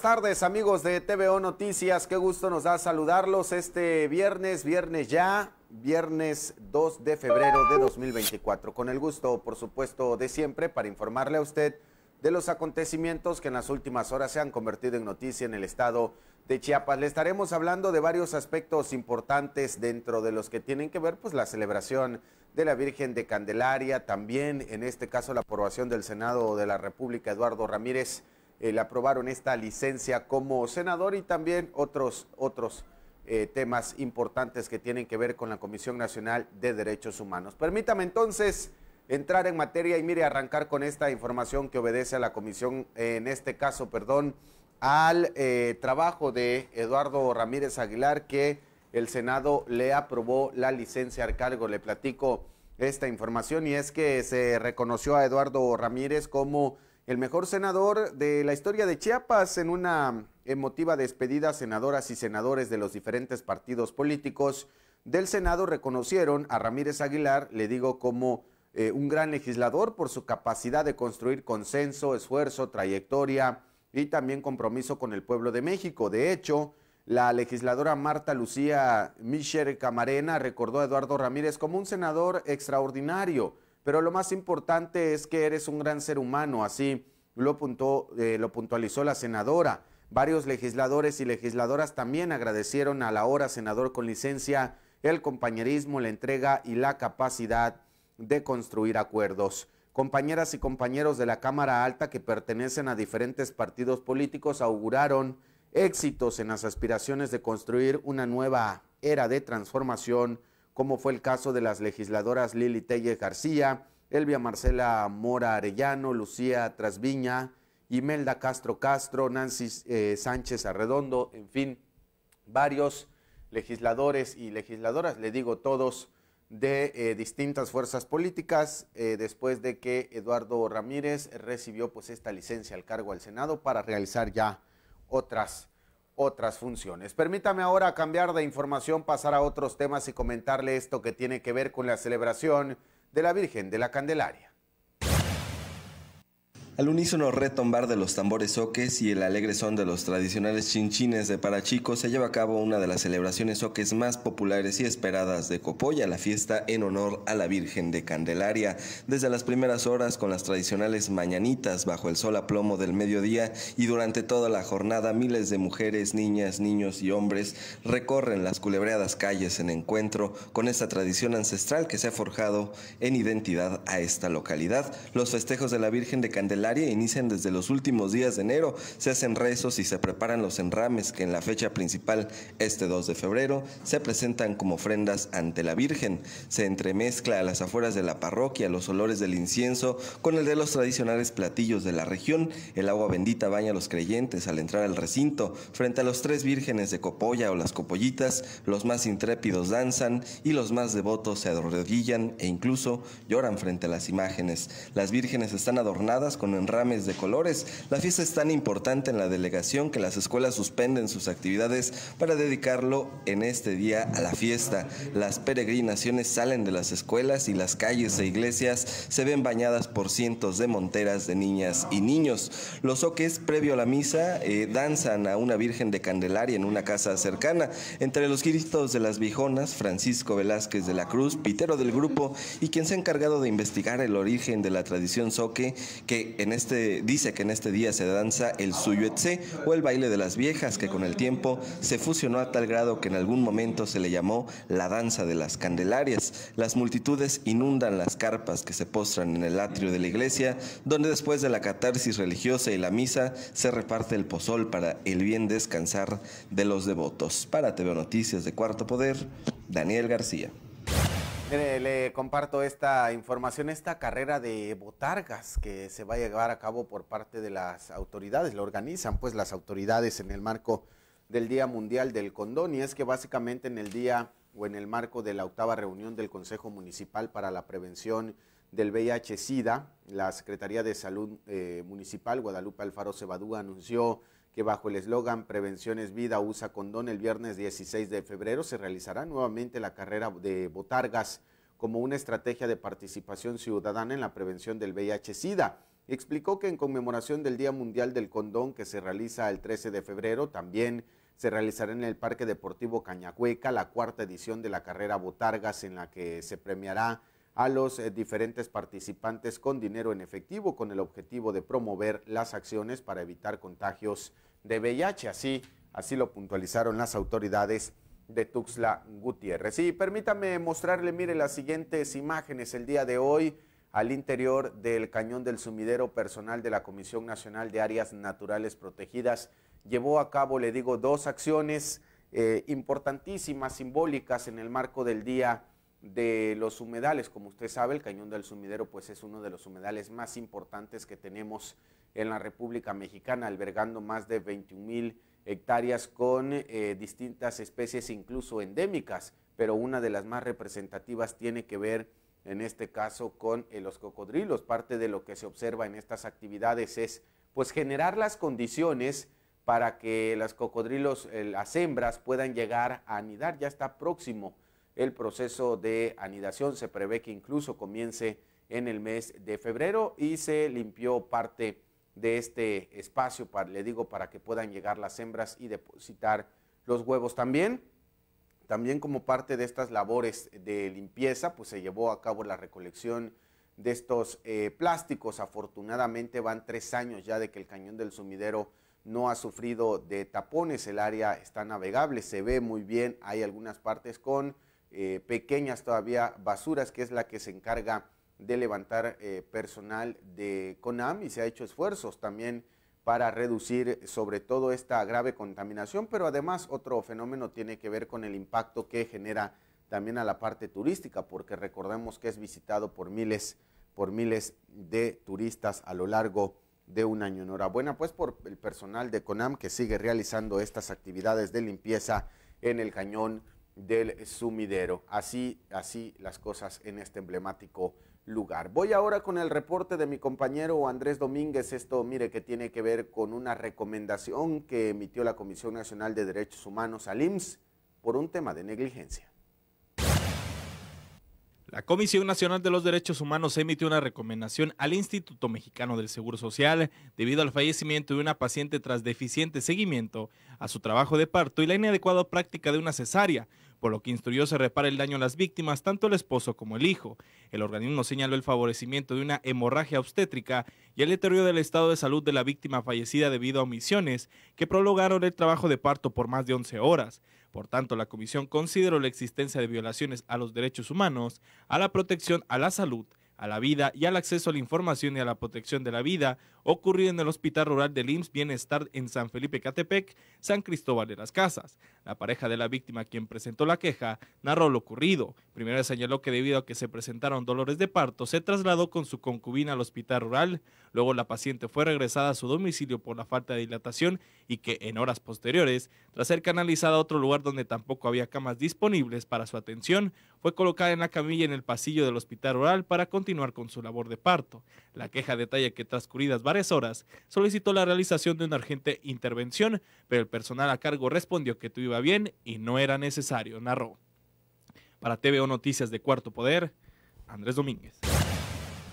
buenas tardes amigos de TVO Noticias, qué gusto nos da saludarlos este viernes, viernes ya, viernes 2 de febrero de 2024, con el gusto por supuesto de siempre para informarle a usted de los acontecimientos que en las últimas horas se han convertido en noticia en el estado de Chiapas. Le estaremos hablando de varios aspectos importantes dentro de los que tienen que ver pues la celebración de la Virgen de Candelaria, también en este caso la aprobación del Senado de la República Eduardo Ramírez eh, le aprobaron esta licencia como senador y también otros, otros eh, temas importantes que tienen que ver con la Comisión Nacional de Derechos Humanos. Permítame entonces entrar en materia y mire, arrancar con esta información que obedece a la Comisión, en este caso, perdón, al eh, trabajo de Eduardo Ramírez Aguilar que el Senado le aprobó la licencia al cargo. Le platico esta información y es que se reconoció a Eduardo Ramírez como el mejor senador de la historia de Chiapas en una emotiva despedida. Senadoras y senadores de los diferentes partidos políticos del Senado reconocieron a Ramírez Aguilar, le digo, como eh, un gran legislador por su capacidad de construir consenso, esfuerzo, trayectoria y también compromiso con el pueblo de México. De hecho, la legisladora Marta Lucía Michel Camarena recordó a Eduardo Ramírez como un senador extraordinario pero lo más importante es que eres un gran ser humano, así eh, lo, puntualizó la senadora. Varios legisladores y legisladoras también agradecieron a la hora senador con licencia el compañerismo, la entrega y la capacidad de construir acuerdos. Compañeras y compañeros de la Cámara Alta que pertenecen a diferentes partidos políticos auguraron éxitos en las aspiraciones de construir una nueva era de transformación como fue el caso de las legisladoras Lili Telle García, Elvia Marcela Mora Arellano, Lucía Trasviña, Imelda Castro Castro, Nancy eh, Sánchez Arredondo, en fin, varios legisladores y legisladoras, le digo todos, de eh, distintas fuerzas políticas, eh, después de que Eduardo Ramírez recibió pues esta licencia al cargo al Senado para realizar ya otras otras funciones. Permítame ahora cambiar de información, pasar a otros temas y comentarle esto que tiene que ver con la celebración de la Virgen de la Candelaria. Al unísono retombar de los tambores soques y el alegre son de los tradicionales chinchines de Parachico, se lleva a cabo una de las celebraciones soques más populares y esperadas de Copoya, la fiesta en honor a la Virgen de Candelaria. Desde las primeras horas con las tradicionales mañanitas bajo el sol a plomo del mediodía y durante toda la jornada miles de mujeres, niñas, niños y hombres recorren las culebreadas calles en encuentro con esta tradición ancestral que se ha forjado en identidad a esta localidad. Los festejos de la Virgen de Candelaria área inician desde los últimos días de enero, se hacen rezos y se preparan los enrames que en la fecha principal, este 2 de febrero, se presentan como ofrendas ante la Virgen. Se entremezcla a las afueras de la parroquia los olores del incienso con el de los tradicionales platillos de la región. El agua bendita baña a los creyentes al entrar al recinto. Frente a los tres vírgenes de Copolla o las Copollitas, los más intrépidos danzan y los más devotos se arrodillan e incluso lloran frente a las imágenes. Las vírgenes están adornadas con en rames de colores. La fiesta es tan importante en la delegación que las escuelas suspenden sus actividades para dedicarlo en este día a la fiesta. Las peregrinaciones salen de las escuelas y las calles e iglesias se ven bañadas por cientos de monteras de niñas y niños. Los soques, previo a la misa, eh, danzan a una Virgen de Candelaria en una casa cercana. Entre los gritos de las Vijonas, Francisco Velázquez de la Cruz, pitero del grupo y quien se ha encargado de investigar el origen de la tradición soque, que este, dice que en este día se danza el suyuetse o el baile de las viejas, que con el tiempo se fusionó a tal grado que en algún momento se le llamó la danza de las candelarias. Las multitudes inundan las carpas que se postran en el atrio de la iglesia, donde después de la catarsis religiosa y la misa se reparte el pozol para el bien descansar de los devotos. Para TV Noticias de Cuarto Poder, Daniel García. Le, comparto esta información, esta carrera de botargas que se va a llevar a cabo por parte de las autoridades, lo organizan pues las autoridades en el marco del Día Mundial del Condón y es que básicamente en el día o en el marco de la octava reunión del Consejo Municipal para la Prevención del VIH-Sida, la Secretaría de Salud eh, Municipal Guadalupe Alfaro Cebadú anunció que bajo el eslogan Prevención es vida, usa condón, el viernes 16 de febrero se realizará nuevamente la carrera de botargas como una estrategia de participación ciudadana en la prevención del VIH-Sida. Explicó que en conmemoración del Día Mundial del Condón que se realiza el 13 de febrero, también se realizará en el Parque Deportivo Cañacueca la cuarta edición de la carrera Botargas en la que se premiará a los eh, diferentes participantes con dinero en efectivo con el objetivo de promover las acciones para evitar contagios de VIH. Así, así lo puntualizaron las autoridades de Tuxtla Gutiérrez. Y permítame mostrarle, mire, las siguientes imágenes el día de hoy al interior del cañón del sumidero personal de la Comisión Nacional de Áreas Naturales Protegidas. Llevó a cabo, le digo, dos acciones eh, importantísimas, simbólicas en el marco del Día de los humedales. Como usted sabe, el Cañón del Sumidero pues, es uno de los humedales más importantes que tenemos en la República Mexicana, albergando más de 21 mil hectáreas con eh, distintas especies, incluso endémicas, pero una de las más representativas tiene que ver en este caso con eh, los cocodrilos. Parte de lo que se observa en estas actividades es pues generar las condiciones para que las cocodrilos, eh, las hembras puedan llegar a anidar. Ya está próximo el proceso de anidación se prevé que incluso comience en el mes de febrero y se limpió parte de este espacio, para, le digo, para que puedan llegar las hembras y depositar los huevos también. También como parte de estas labores de limpieza, pues se llevó a cabo la recolección de estos eh, plásticos. Afortunadamente van tres años ya de que el cañón del sumidero no ha sufrido de tapones, el área está navegable, se ve muy bien, hay algunas partes con eh, pequeñas todavía basuras, que es la que se encarga de levantar eh, personal de CONAM y se ha hecho esfuerzos también para reducir sobre todo esta grave contaminación, pero además otro fenómeno tiene que ver con el impacto que genera también a la parte turística, porque recordemos que es visitado por miles, por miles de turistas a lo largo de un año. Enhorabuena pues por el personal de CONAM que sigue realizando estas actividades de limpieza en el cañón del sumidero. Así, así las cosas en este emblemático lugar. Voy ahora con el reporte de mi compañero Andrés Domínguez. Esto, mire, que tiene que ver con una recomendación que emitió la Comisión Nacional de Derechos Humanos al IMSS por un tema de negligencia. La Comisión Nacional de los Derechos Humanos emitió una recomendación al Instituto Mexicano del Seguro Social debido al fallecimiento de una paciente tras deficiente seguimiento a su trabajo de parto y la inadecuada práctica de una cesárea, por lo que instruyó se repare el daño a las víctimas, tanto el esposo como el hijo. El organismo señaló el favorecimiento de una hemorragia obstétrica y el deterioro del estado de salud de la víctima fallecida debido a omisiones que prolongaron el trabajo de parto por más de 11 horas. Por tanto, la Comisión consideró la existencia de violaciones a los derechos humanos, a la protección a la salud, a la vida y al acceso a la información y a la protección de la vida, ocurrido en el Hospital Rural de IMSS Bienestar en San Felipe Catepec, San Cristóbal de las Casas. La pareja de la víctima quien presentó la queja narró lo ocurrido. Primero señaló que debido a que se presentaron dolores de parto, se trasladó con su concubina al Hospital Rural. Luego la paciente fue regresada a su domicilio por la falta de dilatación y que en horas posteriores, tras ser canalizada a otro lugar donde tampoco había camas disponibles para su atención, fue colocada en la camilla en el pasillo del hospital oral para continuar con su labor de parto. La queja detalla que transcurridas varias horas solicitó la realización de una urgente intervención, pero el personal a cargo respondió que todo iba bien y no era necesario, narró. Para TVO Noticias de Cuarto Poder, Andrés Domínguez.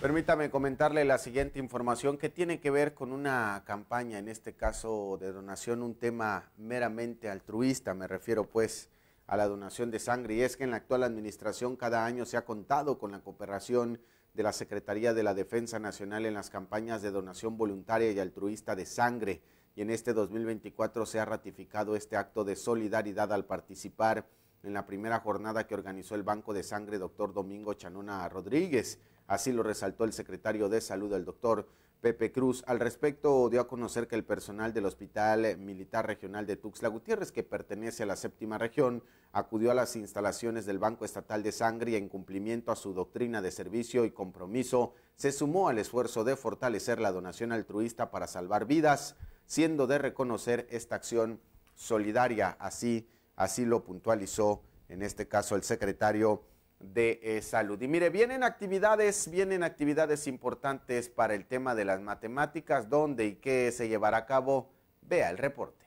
Permítame comentarle la siguiente información que tiene que ver con una campaña, en este caso de donación, un tema meramente altruista, me refiero pues a la donación de sangre y es que en la actual administración cada año se ha contado con la cooperación de la Secretaría de la Defensa Nacional en las campañas de donación voluntaria y altruista de sangre y en este 2024 se ha ratificado este acto de solidaridad al participar en la primera jornada que organizó el Banco de Sangre doctor Domingo Chanona Rodríguez. Así lo resaltó el secretario de Salud, el doctor Pepe Cruz. Al respecto, dio a conocer que el personal del Hospital Militar Regional de Tuxtla Gutiérrez, que pertenece a la séptima región, acudió a las instalaciones del Banco Estatal de Sangre y en cumplimiento a su doctrina de servicio y compromiso, se sumó al esfuerzo de fortalecer la donación altruista para salvar vidas, siendo de reconocer esta acción solidaria. Así, así lo puntualizó en este caso el secretario de eh, salud. Y mire, vienen actividades, vienen actividades importantes para el tema de las matemáticas, dónde y qué se llevará a cabo. Vea el reporte.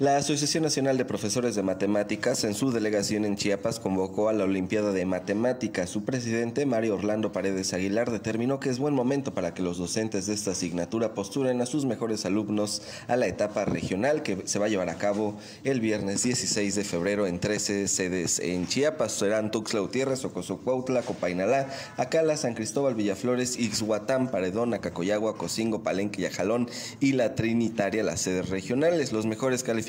La Asociación Nacional de Profesores de Matemáticas, en su delegación en Chiapas, convocó a la Olimpiada de Matemáticas. Su presidente, Mario Orlando Paredes Aguilar, determinó que es buen momento para que los docentes de esta asignatura posturen a sus mejores alumnos a la etapa regional que se va a llevar a cabo el viernes 16 de febrero en 13 sedes en Chiapas. Serán Tuxla, Gutiérrez, Ocosocuautla, Copainalá, Acala, San Cristóbal, Villaflores, Ixhuatán, Paredón, Acacoyagua, Cocingo, Palenque y y la Trinitaria, las sedes regionales. Los mejores calificados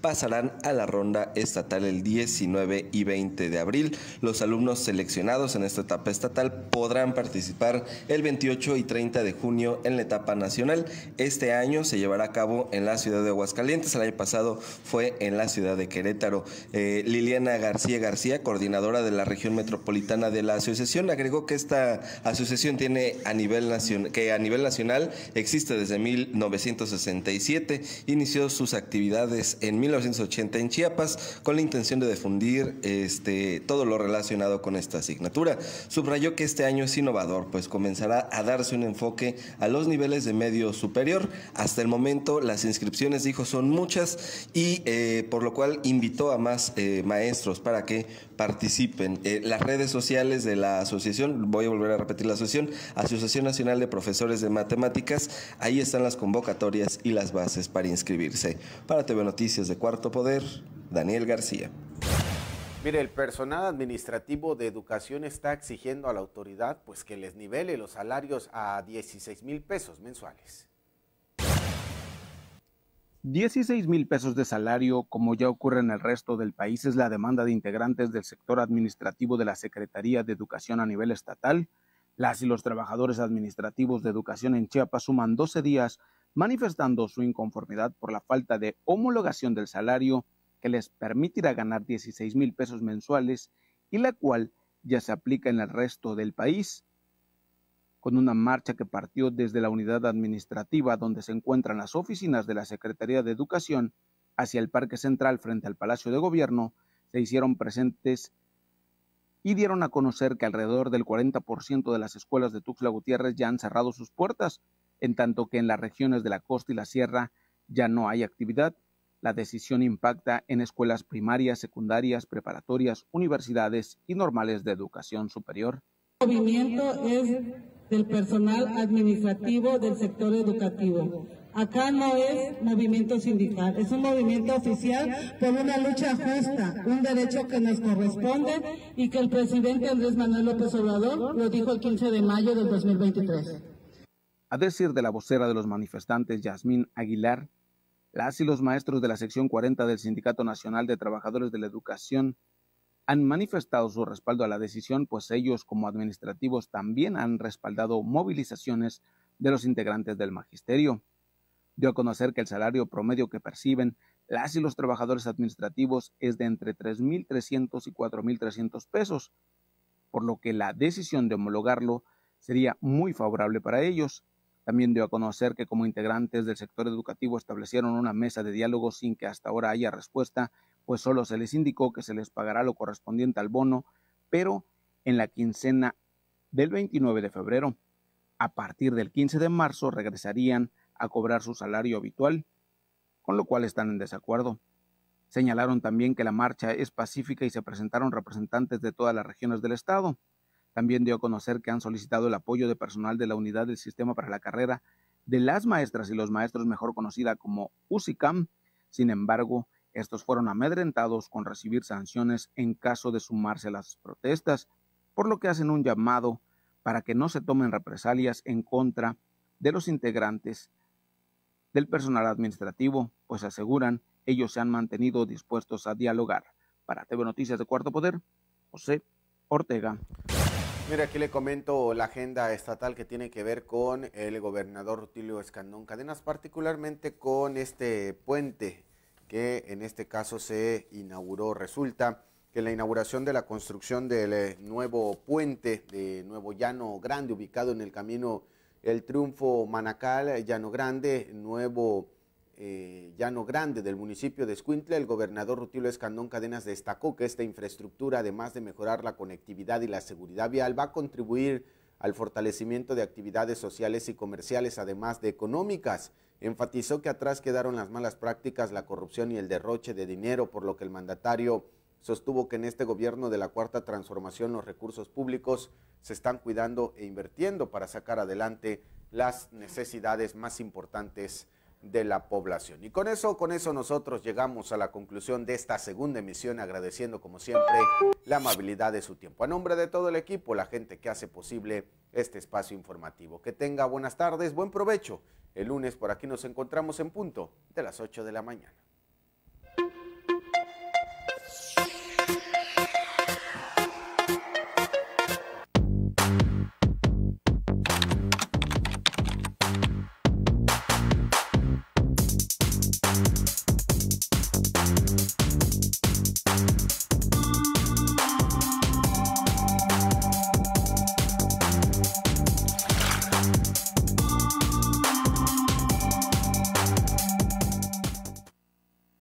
pasarán a la ronda estatal el 19 y 20 de abril. Los alumnos seleccionados en esta etapa estatal podrán participar el 28 y 30 de junio en la etapa nacional. Este año se llevará a cabo en la ciudad de Aguascalientes, el año pasado fue en la ciudad de Querétaro. Eh, Liliana García García, coordinadora de la región metropolitana de la asociación, agregó que esta asociación tiene a nivel nacional, que a nivel nacional existe desde 1967, inició sus actividades en 1980 en Chiapas con la intención de difundir este, todo lo relacionado con esta asignatura. Subrayó que este año es innovador, pues comenzará a darse un enfoque a los niveles de medio superior. Hasta el momento las inscripciones, dijo, son muchas y eh, por lo cual invitó a más eh, maestros para que participen. Eh, las redes sociales de la asociación, voy a volver a repetir la asociación, Asociación Nacional de Profesores de Matemáticas, ahí están las convocatorias y las bases para inscribirse. Para TV Noticias de Cuarto Poder, Daniel García. Mire, el personal administrativo de educación está exigiendo a la autoridad pues que les nivele los salarios a 16 mil pesos mensuales. 16 mil pesos de salario, como ya ocurre en el resto del país, es la demanda de integrantes del sector administrativo de la Secretaría de Educación a nivel estatal. Las y los trabajadores administrativos de educación en Chiapas suman 12 días manifestando su inconformidad por la falta de homologación del salario que les permitirá ganar 16 mil pesos mensuales y la cual ya se aplica en el resto del país. Con una marcha que partió desde la unidad administrativa donde se encuentran las oficinas de la Secretaría de Educación hacia el Parque Central frente al Palacio de Gobierno, se hicieron presentes y dieron a conocer que alrededor del 40% de las escuelas de Tuxtla Gutiérrez ya han cerrado sus puertas en tanto que en las regiones de la costa y la sierra ya no hay actividad, la decisión impacta en escuelas primarias, secundarias, preparatorias, universidades y normales de educación superior. El movimiento es del personal administrativo del sector educativo. Acá no es movimiento sindical, es un movimiento oficial por una lucha justa, un derecho que nos corresponde y que el presidente Andrés Manuel López Obrador lo dijo el 15 de mayo del 2023. A decir de la vocera de los manifestantes, Yasmín Aguilar, las y los maestros de la sección 40 del Sindicato Nacional de Trabajadores de la Educación han manifestado su respaldo a la decisión, pues ellos como administrativos también han respaldado movilizaciones de los integrantes del magisterio. Dio a conocer que el salario promedio que perciben las y los trabajadores administrativos es de entre 3.300 y 4.300 pesos, por lo que la decisión de homologarlo sería muy favorable para ellos. También dio a conocer que como integrantes del sector educativo establecieron una mesa de diálogo sin que hasta ahora haya respuesta, pues solo se les indicó que se les pagará lo correspondiente al bono, pero en la quincena del 29 de febrero. A partir del 15 de marzo regresarían a cobrar su salario habitual, con lo cual están en desacuerdo. Señalaron también que la marcha es pacífica y se presentaron representantes de todas las regiones del Estado. También dio a conocer que han solicitado el apoyo de personal de la unidad del sistema para la carrera de las maestras y los maestros, mejor conocida como USICAM. Sin embargo, estos fueron amedrentados con recibir sanciones en caso de sumarse a las protestas, por lo que hacen un llamado para que no se tomen represalias en contra de los integrantes del personal administrativo, pues aseguran ellos se han mantenido dispuestos a dialogar. Para TV Noticias de Cuarto Poder, José Ortega. Mira, aquí le comento la agenda estatal que tiene que ver con el gobernador Rutilio Escandón Cadenas, particularmente con este puente que en este caso se inauguró. Resulta que la inauguración de la construcción del eh, nuevo puente de Nuevo Llano Grande, ubicado en el camino El Triunfo Manacal, Llano Grande, Nuevo Llano eh, Grande del municipio de Escuintla, el gobernador Rutilio Escandón Cadenas destacó que esta infraestructura, además de mejorar la conectividad y la seguridad vial, va a contribuir al fortalecimiento de actividades sociales y comerciales, además de económicas. Enfatizó que atrás quedaron las malas prácticas, la corrupción y el derroche de dinero, por lo que el mandatario sostuvo que en este gobierno de la Cuarta Transformación los recursos públicos se están cuidando e invirtiendo para sacar adelante las necesidades más importantes de la población. Y con eso, con eso nosotros llegamos a la conclusión de esta segunda emisión, agradeciendo como siempre la amabilidad de su tiempo. A nombre de todo el equipo, la gente que hace posible este espacio informativo. Que tenga buenas tardes, buen provecho. El lunes por aquí nos encontramos en punto de las 8 de la mañana.